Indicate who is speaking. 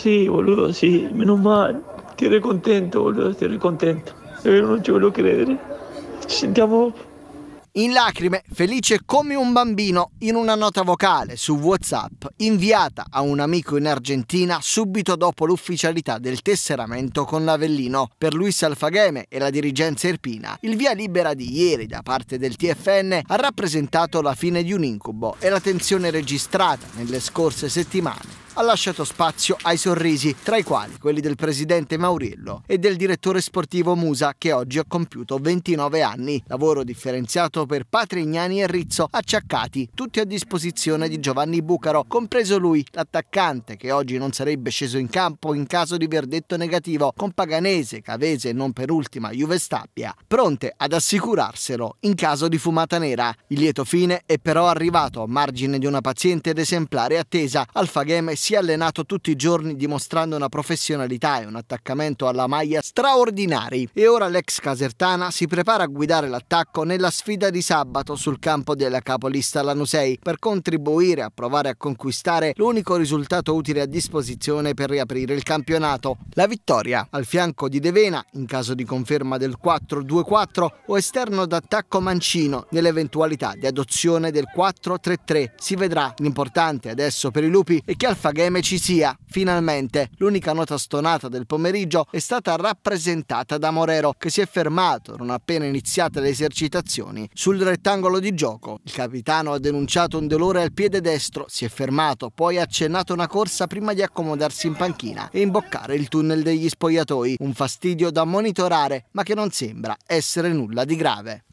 Speaker 1: Sì, boludo, sì, meno male. Ti re contento, boludo, estoy re contento. Davvero non ci volevo credere. Ci sentiamo. In lacrime, felice come un bambino, in una nota vocale su WhatsApp inviata a un amico in Argentina subito dopo l'ufficialità del tesseramento con l'Avellino. Per Luis Alfageme e la dirigenza irpina, il via libera di ieri da parte del TFN ha rappresentato la fine di un incubo e la tensione registrata nelle scorse settimane ha lasciato spazio ai sorrisi, tra i quali quelli del presidente Maurillo e del direttore sportivo Musa, che oggi ha compiuto 29 anni. Lavoro differenziato per Patrignani e Rizzo, acciaccati, tutti a disposizione di Giovanni Bucaro, compreso lui, l'attaccante, che oggi non sarebbe sceso in campo in caso di verdetto negativo, con Paganese, Cavese e non per ultima Juve Stabia, pronte ad assicurarselo in caso di fumata nera. Il lieto fine è però arrivato a margine di una paziente ed esemplare attesa. Alfaghem è si è allenato tutti i giorni dimostrando una professionalità e un attaccamento alla maglia straordinari e ora l'ex casertana si prepara a guidare l'attacco nella sfida di sabato sul campo della capolista Lanusei per contribuire a provare a conquistare l'unico risultato utile a disposizione per riaprire il campionato, la vittoria al fianco di Devena in caso di conferma del 4-2-4 o esterno d'attacco Mancino nell'eventualità di adozione del 4-3-3. Si vedrà l'importante adesso per i lupi è che Alfa Game ci sia, finalmente. L'unica nota stonata del pomeriggio è stata rappresentata da Morero, che si è fermato non appena iniziate le esercitazioni sul rettangolo di gioco. Il capitano ha denunciato un dolore al piede destro, si è fermato, poi ha accennato una corsa prima di accomodarsi in panchina e imboccare il tunnel degli spogliatoi, un fastidio da monitorare ma che non sembra essere nulla di grave.